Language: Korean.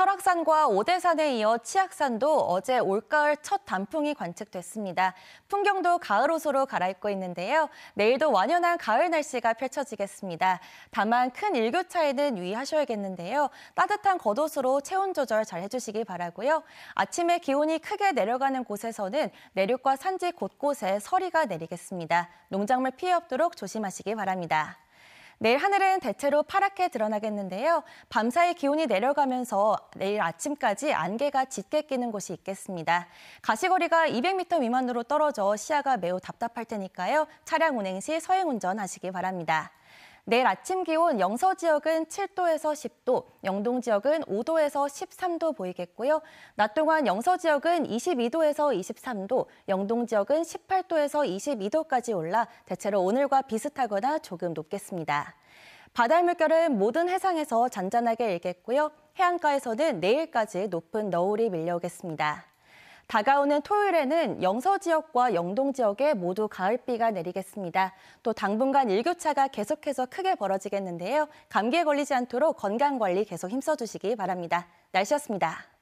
설악산과 오대산에 이어 치악산도 어제 올가을 첫 단풍이 관측됐습니다. 풍경도 가을 옷으로 갈아입고 있는데요. 내일도 완연한 가을 날씨가 펼쳐지겠습니다. 다만 큰 일교차에는 유의하셔야겠는데요. 따뜻한 겉옷으로 체온 조절 잘 해주시기 바라고요. 아침에 기온이 크게 내려가는 곳에서는 내륙과 산지 곳곳에 서리가 내리겠습니다. 농작물 피해 없도록 조심하시기 바랍니다. 내일 하늘은 대체로 파랗게 드러나겠는데요. 밤사이 기온이 내려가면서 내일 아침까지 안개가 짙게 끼는 곳이 있겠습니다. 가시거리가 200m 미만으로 떨어져 시야가 매우 답답할 테니까요. 차량 운행 시 서행 운전하시기 바랍니다. 내일 아침 기온 영서 지역은 7도에서 10도, 영동 지역은 5도에서 13도 보이겠고요. 낮 동안 영서 지역은 22도에서 23도, 영동 지역은 18도에서 22도까지 올라 대체로 오늘과 비슷하거나 조금 높겠습니다. 바다 물결은 모든 해상에서 잔잔하게 일겠고요. 해안가에서는 내일까지 높은 너울이 밀려오겠습니다. 다가오는 토요일에는 영서 지역과 영동 지역에 모두 가을비가 내리겠습니다. 또 당분간 일교차가 계속해서 크게 벌어지겠는데요. 감기에 걸리지 않도록 건강 관리 계속 힘써주시기 바랍니다. 날씨였습니다.